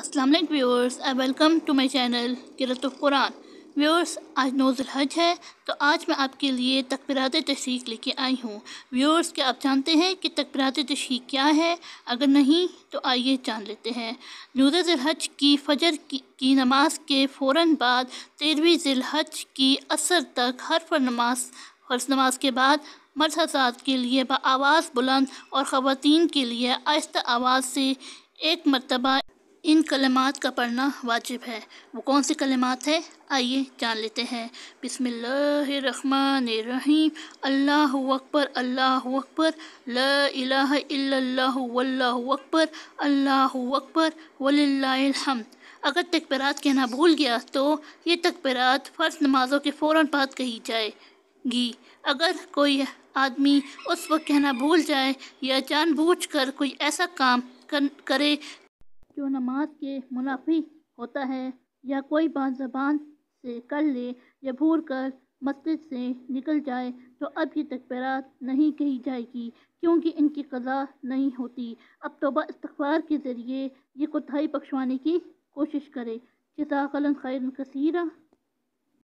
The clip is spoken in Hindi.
Aslam viewers I welcome to my channel किरत कुरान व्यूअर्स आज नोज़ल हज है तो आज मैं आपके लिए तकबीरत तशीक लेके आई हूँ व्यूअर्स क्या आप जानते हैं कि तकबीरत तशीक क्या है अगर नहीं तो आइए जान लेते हैं नूर हज की फजर की, की नमाज के फ़ौर बाद तेरहवीं हज की असर तक हर फर नमाज फ़र्ज नमाज के बाद मर्द हजरात के लिए आवाज़ बुलंद और ख़वान के लिए आहिस्ता आवाज़ से एक मरतबा इन कलमात का पढ़ना वाजिब है वो कौन से कलमात है आइए जान लेते हैं बिसमीम अल्लाह अकबर अल्लाह अकबर ला अकबर अल्लाह अकबर वल्हम अगर तकबीरात कहना भूल गया तो ये तकबीरात फ़र्ज नमाज़ों के फ़ौर बाद कही जाएगी अगर कोई आदमी उस वक्त कहना भूल जाए या जानबूझकर कोई ऐसा काम करे जो नमाज के मुनाफी होता है या कोई बात जबान से कर ले या भूल कर मस्जिद से निकल जाए तो अब ये तकबीरात नहीं कही जाएगी क्योंकि इनकी कज़ा नहीं होती अब तोबा इस्तफार के ज़रिए ये कोताही बख्शवाने की कोशिश करे जजाकलन खैर कसीरा